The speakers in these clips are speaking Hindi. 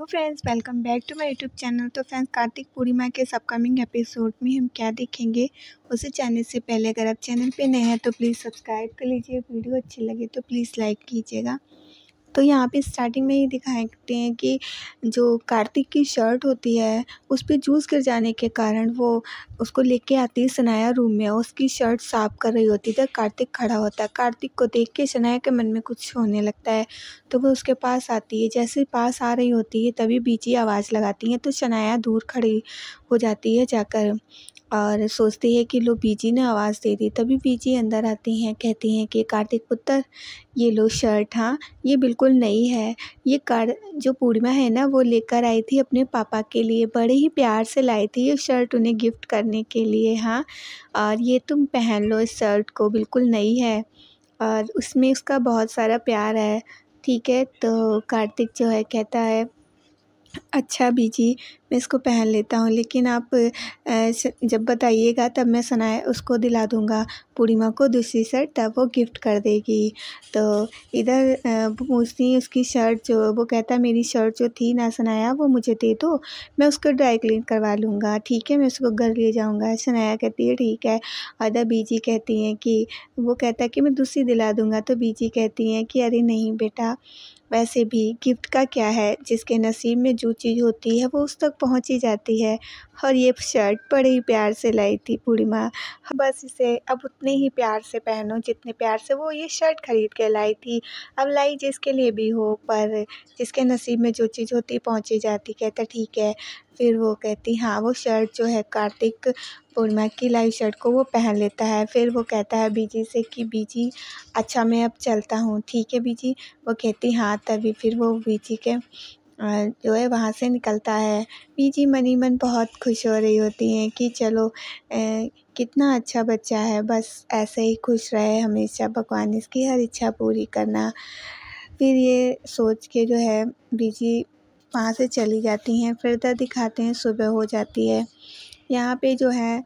hello friends welcome back to my YouTube channel तो फ्रेंड्स कार्तिक पूर्णिमा के अपकमिंग एपिसोड में हम क्या देखेंगे उसे जानने से पहले अगर आप चैनल पे नए हैं तो प्लीज़ सब्सक्राइब कर लीजिए वीडियो अच्छी लगे तो प्लीज़ लाइक कीजिएगा तो यहाँ पे स्टार्टिंग में ही दिखाते हैं कि जो कार्तिक की शर्ट होती है उस पर जूस गिर जाने के कारण वो उसको लेके आती है सनाया रूम में उसकी शर्ट साफ़ कर रही होती है तो कार्तिक खड़ा होता है कार्तिक को देख के सनाया के मन में कुछ होने लगता है तो वो उसके पास आती है जैसे पास आ रही होती है तभी बीची आवाज़ लगाती है तो शनाया दूर खड़ी हो जाती है जाकर और सोचती है कि लो बीजी ने आवाज़ दे दी तभी बीजी अंदर आती हैं कहती हैं कि कार्तिक पुत्र ये लो शर्ट हाँ ये बिल्कुल नई है ये कार जो पूर्णिमा है ना वो लेकर आई थी अपने पापा के लिए बड़े ही प्यार से लाई थी ये शर्ट उन्हें गिफ्ट करने के लिए हाँ और ये तुम पहन लो इस शर्ट को बिल्कुल नई है और उसमें उसका बहुत सारा प्यार है ठीक है तो कार्तिक जो है कहता है अच्छा बीजी मैं इसको पहन लेता हूँ लेकिन आप जब बताइएगा तब मैं सनाया उसको दिला दूँगा पूर्णिमा को दूसरी शर्ट तब वो गिफ्ट कर देगी तो इधर पूछती उसकी शर्ट जो वो कहता है मेरी शर्ट जो थी ना सनाया वो मुझे दे दो मैं उसको ड्राई क्लीन करवा लूँगा ठीक है मैं उसको घर ले जाऊँगा सनाया कहती है ठीक है अदा बीजी कहती हैं कि वो कहता है कि मैं दूसरी दिला दूँगा तो बीजी कहती हैं कि अरे नहीं बेटा वैसे भी गिफ्ट का क्या है जिसके नसीब में जो चीज़ होती है वो उस तक पहुँच ही जाती है और ये शर्ट बड़े ही प्यार से लाई थी पूर्णिमा माँ बस इसे अब उतने ही प्यार से पहनो जितने प्यार से वो ये शर्ट खरीद के लाई थी अब लाई जिसके लिए भी हो पर जिसके नसीब में जो चीज़ होती पहुँची जाती कहता ठीक है फिर वो कहती हाँ वो शर्ट जो है कार्तिक पूर्णिमा की लाइव शर्ट को वो पहन लेता है फिर वो कहता है बीजी से कि बीजी अच्छा मैं अब चलता हूँ ठीक है बीजी वो कहती हाँ तभी फिर वो बीजी के जो है वहाँ से निकलता है पीजी मनी मन बहुत खुश हो रही होती हैं कि चलो कितना अच्छा बच्चा है बस ऐसे ही खुश रहे हमेशा भगवान इसकी हर इच्छा पूरी करना फिर ये सोच के जो है बीजी वहाँ से चली जाती हैं फिर दिखाते हैं सुबह हो जाती है यहाँ पे जो है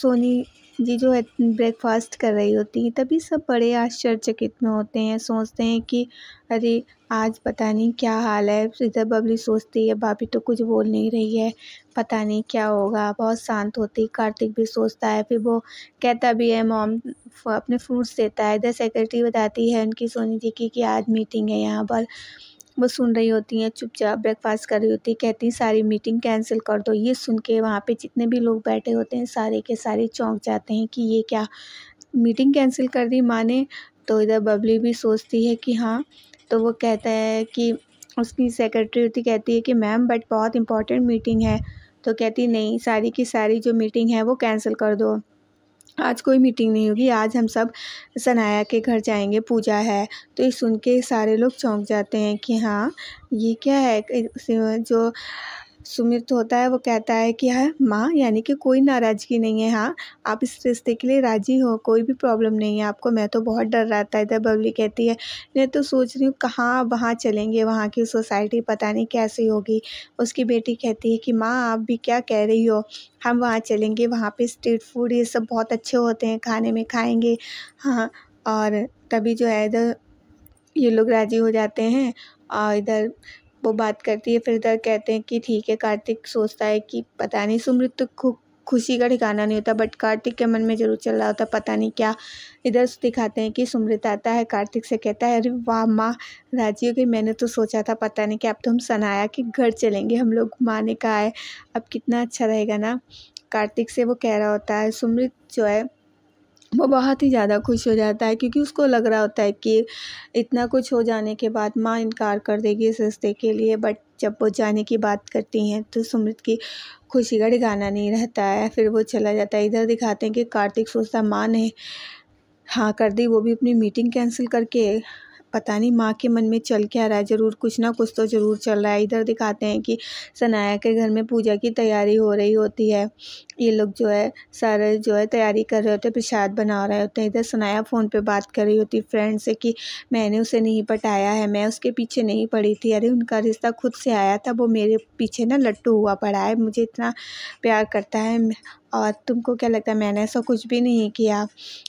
सोनी है ब्रेकफास्ट कर रही होती है तभी सब बड़े आश्चर्यचकित में होते हैं सोचते हैं कि अरे आज पता नहीं क्या हाल है इधर बबली सोचती है भाभी तो कुछ बोल नहीं रही है पता नहीं क्या होगा बहुत शांत होती कार्तिक भी सोचता है फिर वो कहता भी है मॉम अपने फ्रूट्स देता है इधर सेक्रेटरी बताती है उनकी सोनी जी की कि आज मीटिंग है यहाँ पर वो सुन रही होती हैं चुपचाप ब्रेकफास्ट कर रही होती है कहती हैं सारी मीटिंग कैंसिल कर दो ये सुन के वहाँ पे जितने भी लोग बैठे होते हैं सारे के सारे चौंक जाते हैं कि ये क्या मीटिंग कैंसिल कर दी माँ ने तो इधर बबली भी सोचती है कि हाँ तो वो कहता है कि उसकी सेक्रेटरी होती कहती है कि मैम बट बहुत इंपॉर्टेंट मीटिंग है तो कहती नहीं सारी की सारी जो मीटिंग है वो कैंसिल कर दो आज कोई मीटिंग नहीं होगी आज हम सब सनाया के घर जाएंगे पूजा है तो ये सुन के सारे लोग चौंक जाते हैं कि हाँ ये क्या है जो सुमित होता है वो कहता है कि हाँ माँ यानी कि कोई नाराज़गी नहीं है हाँ आप इस रिश्ते के लिए राज़ी हो कोई भी प्रॉब्लम नहीं है आपको मैं तो बहुत डर रहा था इधर बबली कहती है मैं तो सोच रही हूँ कहाँ वहाँ चलेंगे वहाँ की सोसाइटी पता नहीं कैसी होगी उसकी बेटी कहती है कि माँ आप भी क्या कह रही हो हम वहाँ चलेंगे वहाँ पर स्ट्रीट फूड ये सब बहुत अच्छे होते हैं खाने में खाएंगे हाँ और तभी जो है इधर ये लोग राज़ी हो जाते हैं और इधर वो बात करती है फिर इधर कहते हैं कि ठीक है कार्तिक सोचता है कि पता नहीं सुमृत तो खु खुशी का ठिकाना नहीं होता बट कार्तिक के मन में ज़रूर चल रहा होता पता नहीं क्या इधर दिखाते हैं कि सुमृत आता है कार्तिक से कहता है अरे वाह माँ राजी हो गई मैंने तो सोचा था पता नहीं कि अब तो हम सनाया कि घर चलेंगे हम लोग माँ ने कहा है अब कितना अच्छा रहेगा ना कार्तिक से वो कह रहा होता है सुमृत जो है वो बहुत ही ज़्यादा खुश हो जाता है क्योंकि उसको लग रहा होता है कि इतना कुछ हो जाने के बाद माँ इनकार कर देगी इस रिश्ते के लिए बट जब वो जाने की बात करती हैं तो सुमृत की खुशी का ठिकाना नहीं रहता है फिर वो चला जाता है इधर दिखाते हैं कि कार्तिक सोचता माँ ने हाँ कर दी वो भी अपनी मीटिंग कैंसिल करके पता नहीं माँ के मन में चल क्या रहा है ज़रूर कुछ ना कुछ तो ज़रूर चल रहा है इधर दिखाते हैं कि सनाया के घर में पूजा की तैयारी हो रही होती है ये लोग जो है सारे जो है तैयारी कर रहे होते हैं प्रसाद बना रहे होते हैं इधर सुनाया फ़ोन पे बात कर रही होती फ्रेंड से कि मैंने उसे नहीं पटाया है मैं उसके पीछे नहीं पड़ी थी अरे उनका रिश्ता खुद से आया था वो मेरे पीछे ना लट्टू हुआ पड़ा है मुझे इतना प्यार करता है और तुमको क्या लगता है मैंने ऐसा कुछ भी नहीं किया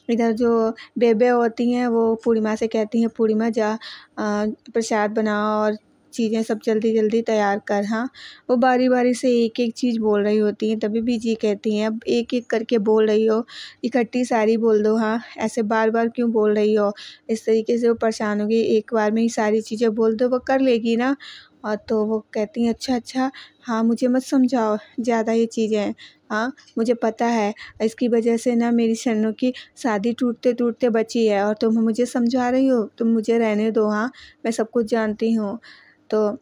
इधर जो बेबे होती हैं वो पूर्णिमा से कहती हैं पूर्णिमा जा प्रसाद बनाओ और चीज़ें सब जल्दी जल्दी तैयार कर हाँ वो बारी बारी से एक एक चीज़ बोल रही होती हैं तभी भी जी कहती हैं अब एक एक करके बोल रही हो इकट्ठी सारी बोल दो हाँ ऐसे बार बार क्यों बोल रही हो इस तरीके से वो परेशान होगी एक बार में ही सारी चीज़ें बोल दो वो कर लेगी ना और तो वो कहती हैं अच्छा अच्छा हाँ मुझे मत समझाओ ज़्यादा ये चीज़ें हाँ मुझे पता है इसकी वजह से ना मेरी शरणों की शादी टूटते टूटते बची है और तुम मुझे समझा रही हो तुम मुझे रहने दो हाँ मैं सब कुछ जानती हूँ तो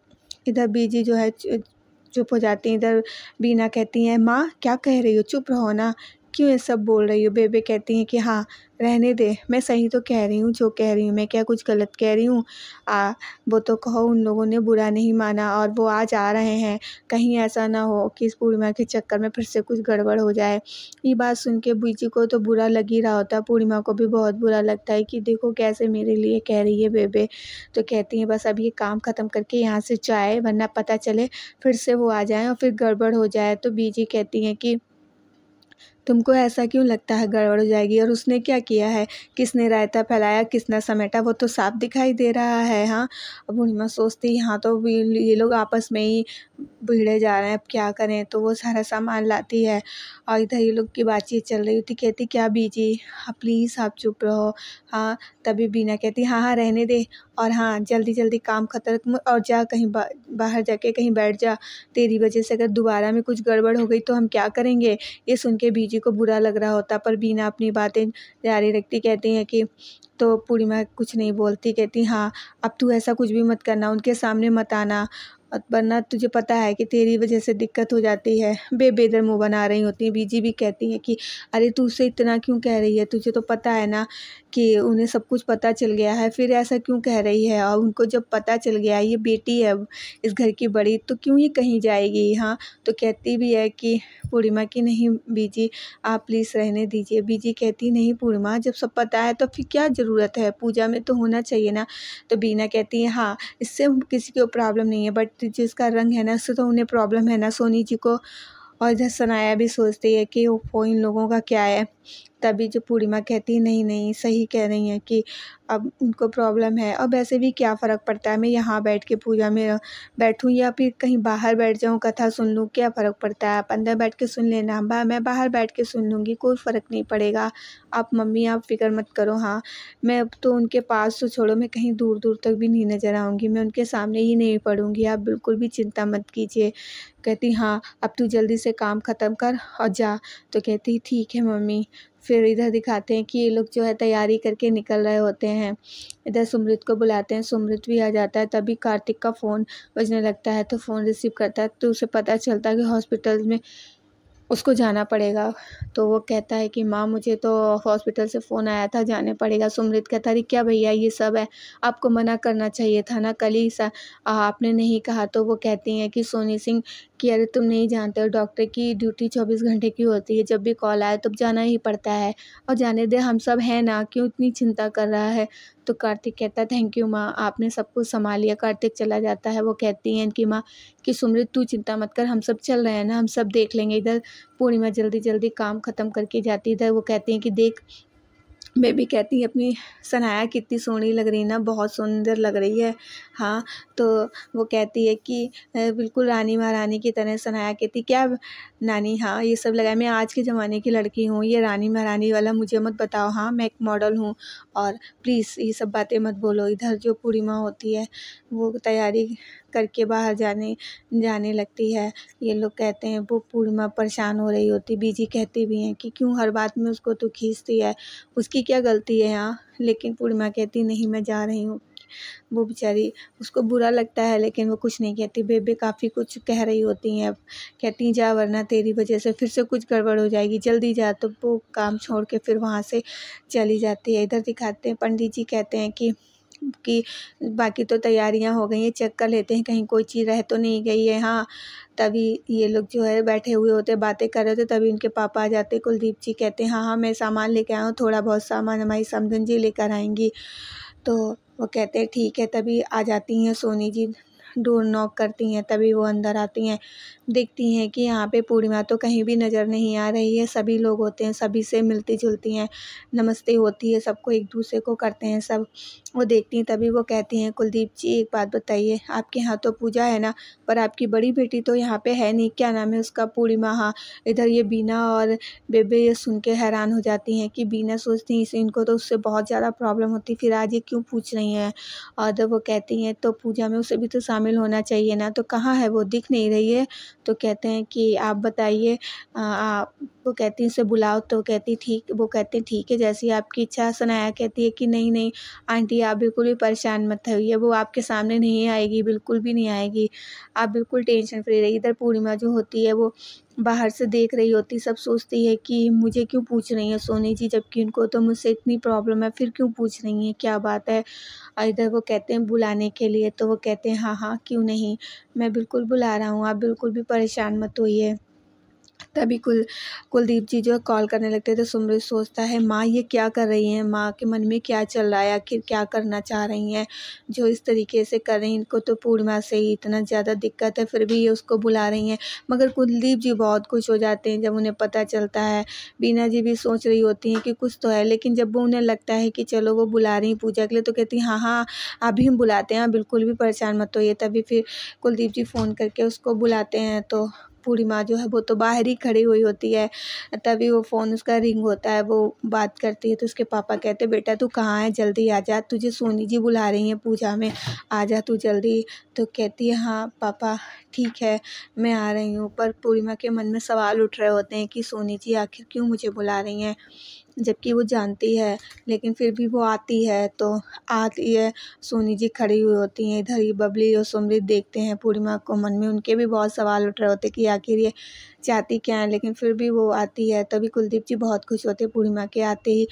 इधर बीजी जो है चुप हो जाती हैं इधर बीना कहती हैं माँ क्या कह रही हो चुप रहो ना क्यों ये सब बोल रही हो बेबे कहती हैं कि हाँ रहने दे मैं सही तो कह रही हूँ जो कह रही हूँ मैं क्या कुछ गलत कह रही हूँ आ वो तो कहो उन लोगों ने बुरा नहीं माना और वो आज आ रहे हैं कहीं ऐसा ना हो कि इस पूर्णिमा के चक्कर में फिर से कुछ गड़बड़ हो जाए ये बात सुन के बीजी को तो बुरा लग ही रहा होता है पूर्णिमा को भी बहुत बुरा लगता है कि देखो कैसे मेरे लिए कह रही है बेबे तो कहती हैं बस अब ये काम ख़त्म करके यहाँ से जाए वरना पता चले फिर से वो आ जाए और फिर गड़बड़ हो जाए तो बीजी कहती हैं कि तुमको ऐसा क्यों लगता है गड़बड़ हो जाएगी और उसने क्या किया है किसने रायता फैलाया किसने समेटा वो तो साफ दिखाई दे रहा है हाँ अब पूर्णिमा सोचती यहाँ तो ये लोग आपस में ही भिड़े जा रहे हैं अब क्या करें तो वो सारा सामान लाती है और इधर ये लोग की बातचीत चल रही होती कहती क्या बीजी हाँ प्लीज़ आप चुप रहो हाँ तभी बीना कहती हाँ हाँ रहने दे और हाँ जल्दी जल्दी काम खत्म और जा कहीं बा, बाहर जाके कहीं बैठ जा तेरी वजह से अगर दोबारा में कुछ गड़बड़ हो गई तो हम क्या करेंगे ये सुन के बीज जी को बुरा लग रहा होता पर बीना अपनी बातें जारी रखती कहती हैं कि तो पूर्णिमा कुछ नहीं बोलती कहती हाँ अब तू ऐसा कुछ भी मत करना उनके सामने मत आना वरना तुझे पता है कि तेरी वजह से दिक्कत हो जाती है बेबेदर मुँह बना रही होती हैं बीजी भी कहती हैं कि अरे तू उसे इतना क्यों कह रही है तुझे तो पता है ना कि उन्हें सब कुछ पता चल गया है फिर ऐसा क्यों कह रही है और उनको जब पता चल गया ये बेटी है इस घर की बड़ी तो क्यों ये कहीं जाएगी हाँ तो कहती भी है कि पूर्णिमा की नहीं बीजी आप प्लीज़ रहने दीजिए बीजी कहती नहीं पूर्णिमा जब सब पता है तो फिर क्या ज़रूरत है पूजा में तो होना चाहिए ना तो बीना कहती है हाँ इससे किसी को प्रॉब्लम नहीं है बट जिसका रंग है ना उससे तो उन्हें प्रॉब्लम है ना सोनी जी को और इधर सनाया भी सोचती है कि वो इन लोगों का क्या है तभी जो पूर्णिमा कहती है नहीं नहीं सही कह रही हैं कि अब उनको प्रॉब्लम है और वैसे भी क्या फ़र्क पड़ता है मैं यहाँ बैठ के पूजा में बैठूँ या फिर कहीं बाहर बैठ जाऊँ कथा सुन लूँ क्या फ़र्क पड़ता है आप अंदर बैठ के सुन लेना बा, मैं बाहर बैठ के सुन लूँगी कोई फ़र्क नहीं पड़ेगा आप मम्मी आप फ़िक्र मत करो हाँ मैं अब तो उनके पास तो छोड़ो मैं कहीं दूर दूर तक भी नहीं नज़र आऊँगी मैं उनके सामने ही नहीं पढ़ूँगी आप बिल्कुल भी चिंता मत कीजिए कहती हाँ अब तू जल्दी से काम ख़त्म कर और जा तो कहती ठीक है मम्मी फिर इधर दिखाते हैं कि ये लोग जो है तैयारी करके निकल रहे होते हैं इधर सुमृत को बुलाते हैं सुमृत भी आ जाता है तभी कार्तिक का फ़ोन बजने लगता है तो फ़ोन रिसीव करता है तो उसे पता चलता है कि हॉस्पिटल में उसको जाना पड़ेगा तो वो कहता है कि माँ मुझे तो हॉस्पिटल से फ़ोन आया था जाने पड़ेगा सुमृत कहता अरे क्या भैया ये सब है आपको मना करना चाहिए था ना कल ही सा आपने नहीं कहा तो वो कहती हैं कि सोनी सिंह कि अरे तुम नहीं जानते हो डॉक्टर की ड्यूटी चौबीस घंटे की होती है जब भी कॉल आए तब जाना ही पड़ता है और जाने दे हम सब हैं ना क्यों इतनी चिंता कर रहा है तो कार्तिक कहता है थैंक यू माँ आपने सब कुछ संभाल लिया कार्तिक चला जाता है वो कहती हैं कि माँ कि सुमृत तू चिंता मत कर हम सब चल रहे हैं ना हम सब देख लेंगे इधर पूर्णिमा जल्दी जल्दी काम ख़त्म करके जाती इधर वो कहती हैं कि देख मैं भी कहती हूँ अपनी सनाया कितनी सोनी लग रही है ना बहुत सुंदर लग रही है हाँ तो वो कहती है कि बिल्कुल रानी महारानी की तरह सनाया कहती क्या नानी हाँ ये सब लगाया मैं आज के ज़माने की लड़की हूँ ये रानी महारानी वाला मुझे मत बताओ हाँ मैं एक मॉडल हूँ और प्लीज़ ये सब बातें मत बोलो इधर जो पूर्णिमा होती है वो तैयारी करके बाहर जाने जाने लगती है ये लोग कहते हैं वो पूर्णिमा परेशान हो रही होती बीजी कहती भी हैं कि क्यों हर बात में उसको तो खींचती है उसकी क्या गलती है यहाँ लेकिन पूर्णिमा कहती नहीं मैं जा रही हूँ वो बेचारी उसको बुरा लगता है लेकिन वो कुछ नहीं कहती बेबे काफ़ी कुछ कह रही होती हैं कहती हैं जा वरना तेरी वजह से फिर से कुछ गड़बड़ हो जाएगी जल्दी जा तो वो काम छोड़ के फिर वहाँ से चली जाती है इधर दिखाते हैं पंडित जी कहते हैं कि कि बाकी तो तैयारियां हो गई हैं चेक कर लेते हैं कहीं कोई चीज़ रह तो नहीं गई है हाँ तभी ये लोग जो है बैठे हुए होते बातें कर रहे होते तभी उनके पापा आ जाते कुलदीप जी कहते हैं हाँ हाँ मैं सामान लेके आया हूँ थोड़ा बहुत सामान हमारी समझन जी लेकर आएंगी तो वो कहते हैं ठीक है तभी आ जाती हैं सोनी जी डोर नॉक करती हैं तभी वो अंदर आती हैं देखती हैं कि यहाँ पे पूर्णिमा तो कहीं भी नज़र नहीं आ रही है सभी लोग होते हैं सभी से मिलती जुलती हैं नमस्ते होती है सबको एक दूसरे को करते हैं सब वो देखती हैं तभी वो कहती हैं कुलदीप जी एक बात बताइए आपके यहाँ तो पूजा है ना पर आपकी बड़ी बेटी तो यहाँ पर है नहीं क्या नाम है उसका पूर्णिमा हाँ इधर ये बीना और बेबे ये सुन के हैरान हो जाती हैं कि बीना सोचती हैं इनको तो उससे बहुत ज़्यादा प्रॉब्लम होती फिर आज ये क्यों पूछ रही हैं और वो कहती हैं तो पूजा में उसे भी तो शामिल होना चाहिए ना तो कहाँ है वो दिख नहीं रही है तो कहते हैं कि आप बताइए आप वो कहती हैं उसे बुलाओ तो कहती ठीक वो कहते ठीक है जैसी आपकी इच्छा सुनाया कहती है कि नहीं नहीं आंटी आप बिल्कुल भी परेशान मत होइए वो आपके सामने नहीं आएगी बिल्कुल भी नहीं आएगी आप बिल्कुल टेंशन फ्री रहिए इधर पूर्णिमा जो होती है वो बाहर से देख रही होती सब सोचती है कि मुझे क्यों पूछ रही है सोनी जी जबकि उनको तो मुझसे इतनी प्रॉब्लम है फिर क्यों पूछ रही हैं क्या बात है और इधर वो कहते हैं बुलाने के लिए तो वो कहते हैं हाँ हाँ क्यों नहीं मैं बिल्कुल बुला रहा हूँ आप बिल्कुल भी परेशान मत होइए तभी कुल कुलदीप जी जो कॉल करने लगते तो सुमरित सोचता है माँ ये क्या कर रही हैं माँ के मन में क्या चल रहा है आखिर क्या करना चाह रही हैं जो इस तरीके से कर रही हैं इनको तो पूर्णिमा से ही इतना ज़्यादा दिक्कत है फिर भी ये उसको बुला रही हैं मगर कुलदीप जी बहुत खुश हो जाते हैं जब उन्हें पता चलता है बीना जी भी सोच रही होती हैं कि कुछ तो है लेकिन जब वो उन्हें लगता है कि चलो वो बुला रही हैं पूजा के लिए तो कहती हैं हाँ हाँ अभी हम बुलाते हैं बिल्कुल भी परेशान मत होइए तभी फिर कुलदीप जी फ़ोन करके उसको बुलाते हैं तो बूढ़ी माँ जो है वो तो बाहर ही खड़ी हुई होती है तभी वो फ़ोन उसका रिंग होता है वो बात करती है तो उसके पापा कहते बेटा तू कहाँ है जल्दी आ जा तुझे सोनी जी बुला रही हैं पूजा में आ जा तू जल्दी तो कहती है हाँ पापा ठीक है मैं आ रही हूँ पर पूर्णिमा के मन में सवाल उठ रहे होते हैं कि सोनी जी आखिर क्यों मुझे बुला रही हैं जबकि वो जानती है लेकिन फिर भी वो आती है तो आती है सोनी जी खड़ी हुई होती हैं इधर ही बबली और सुमृत देखते हैं पूर्णिमा को मन में उनके भी बहुत सवाल उठ रहे होते कि आखिर ये चाहती क्या है लेकिन फिर भी वो आती है तभी कुलदीप जी बहुत खुश होते पूर्णिमा के आते ही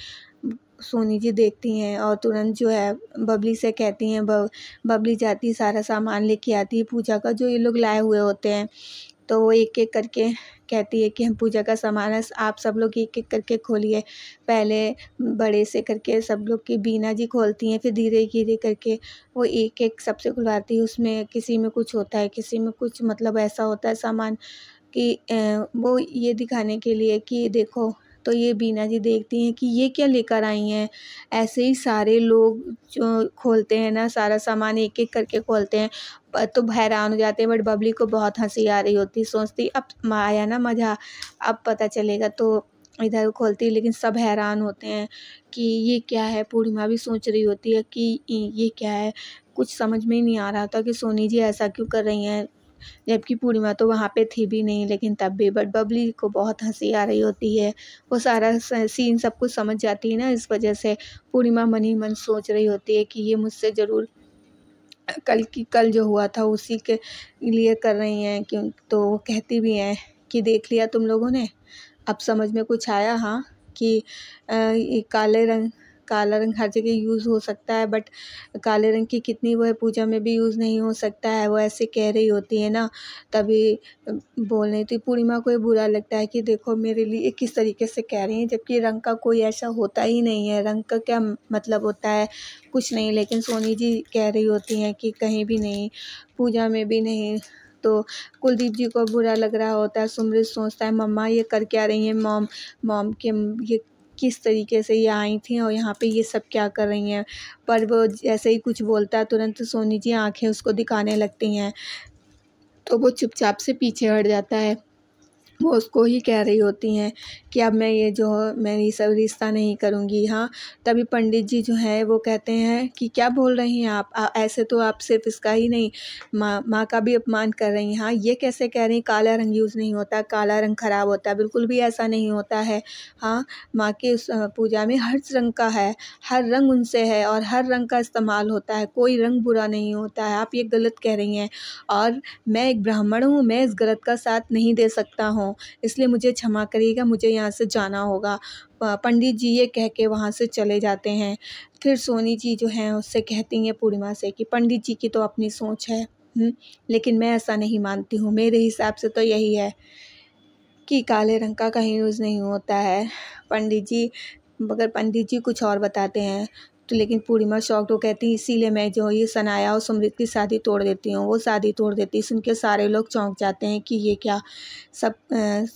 सोनी जी देखती हैं और तुरंत जो है बबली से कहती हैं बबली जाती सारा सामान लेके आती है पूजा का जो ये लोग लाए हुए होते हैं तो वो एक एक करके कहती है कि हम पूजा का सामान आप सब लोग एक एक करके खोलिए पहले बड़े से करके सब लोग की बीना जी खोलती हैं फिर धीरे धीरे करके वो एक एक सबसे खुलवाती है उसमें किसी में कुछ होता है किसी में कुछ मतलब ऐसा होता है सामान कि वो ये दिखाने के लिए कि देखो तो ये बीना जी देखती हैं कि ये क्या लेकर आई हैं ऐसे ही सारे लोग जो खोलते हैं ना सारा सामान एक एक करके खोलते हैं तो हैरान हो जाते हैं बट बबली को बहुत हंसी आ रही होती सोचती अब आया ना मज़ा अब पता चलेगा तो इधर खोलती है लेकिन सब हैरान होते हैं कि ये क्या है पूर्णिमा भी सोच रही होती है कि ये क्या है कुछ समझ में ही नहीं आ रहा था कि सोनी जी ऐसा क्यों कर रही हैं जबकि पूर्णिमा तो वहाँ पे थी भी नहीं लेकिन तब भी बट बबली को बहुत हंसी आ रही होती है वो सारा सीन सब कुछ समझ जाती है ना इस वजह से पूर्णिमा मन ही मन सोच रही होती है कि ये मुझसे ज़रूर कल की कल जो हुआ था उसी के लिए कर रही हैं क्यों तो वो कहती भी हैं कि देख लिया तुम लोगों ने अब समझ में कुछ आया हाँ कि आ, काले रंग काला रंग हर जगह यूज़ हो सकता है बट काले रंग की कितनी वो है पूजा में भी यूज़ नहीं हो सकता है वो ऐसे कह रही होती है ना तभी बोल रही थी पूर्णिमा को ये बुरा लगता है कि देखो मेरे लिए किस तरीके से कह रही हैं जबकि रंग का कोई ऐसा होता ही नहीं है रंग का क्या मतलब होता है कुछ नहीं लेकिन सोनी जी कह रही होती हैं कि कहीं भी नहीं पूजा में भी नहीं तो कुलदीप जी को बुरा लग रहा होता है सुमृत सोचता है मम्मा ये कर क्या रही हैं मॉम मॉम के ये किस तरीके से ये आई थी और यहाँ पे ये सब क्या कर रही हैं पर वो जैसे ही कुछ बोलता है तुरंत सोनी जी आंखें उसको दिखाने लगती हैं तो वो चुपचाप से पीछे हट जाता है वो उसको ही कह रही होती हैं कि अब मैं ये जो मैं ये सब रिश्ता नहीं करूँगी हाँ तभी पंडित जी जो हैं वो कहते हैं कि क्या बोल रही हैं आप आ, ऐसे तो आप सिर्फ इसका ही नहीं माँ माँ का भी अपमान कर रही हैं हाँ ये कैसे कह रही काला रंग यूज़ नहीं होता काला रंग ख़राब होता बिल्कुल भी ऐसा नहीं होता है हाँ माँ की उस पूजा में हर रंग का है हर रंग उनसे है और हर रंग का इस्तेमाल होता है कोई रंग बुरा नहीं होता है आप ये गलत कह रही हैं और मैं एक ब्राह्मण हूँ मैं इस गलत का साथ नहीं दे सकता हूँ हूँ इसलिए मुझे क्षमा करिएगा मुझे यहाँ से जाना होगा पंडित जी ये कह के वहाँ से चले जाते हैं फिर सोनी जी जो हैं उससे कहती हैं पूर्णिमा से कि पंडित जी की तो अपनी सोच है हम्म, लेकिन मैं ऐसा नहीं मानती हूँ मेरे हिसाब से तो यही है कि काले रंग का कहीं यूज़ नहीं होता है पंडित जी मगर पंडित जी कुछ और बताते हैं तो लेकिन पूर्णिमा शौक वो कहती है इसीलिए मैं जो ये सनाया और सुमृत की शादी तोड़ देती हूँ वो शादी तोड़ देती सुन के सारे लोग चौंक जाते हैं कि ये क्या सब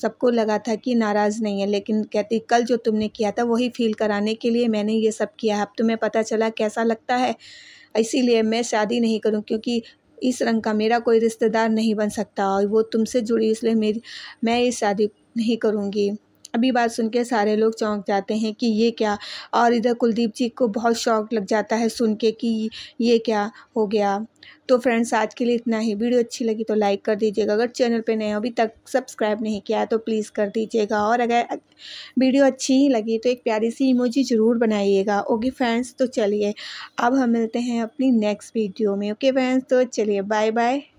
सबको लगा था कि नाराज़ नहीं है लेकिन कहती कल जो तुमने किया था वही फील कराने के लिए मैंने ये सब किया है अब तुम्हें पता चला कैसा लगता है इसीलिए मैं शादी नहीं करूँ क्योंकि इस रंग का मेरा कोई रिश्तेदार नहीं बन सकता और वो तुमसे जुड़ी इसलिए मेरी मैं ये शादी नहीं करूँगी अभी बात सुन के सारे लोग चौंक जाते हैं कि ये क्या और इधर कुलदीप जी को बहुत शौक लग जाता है सुन के कि ये क्या हो गया तो फ्रेंड्स आज के लिए इतना ही वीडियो अच्छी लगी तो लाइक कर दीजिएगा अगर चैनल पे नए हो अभी तक सब्सक्राइब नहीं किया है तो प्लीज़ कर दीजिएगा और अगर वीडियो अच्छी ही लगी तो एक प्यारी सी इमोजी ज़रूर बनाइएगा ओके फ्रेंड्स तो चलिए अब हम मिलते हैं अपनी नेक्स्ट वीडियो में ओके फ्रेंड्स तो चलिए बाय बाय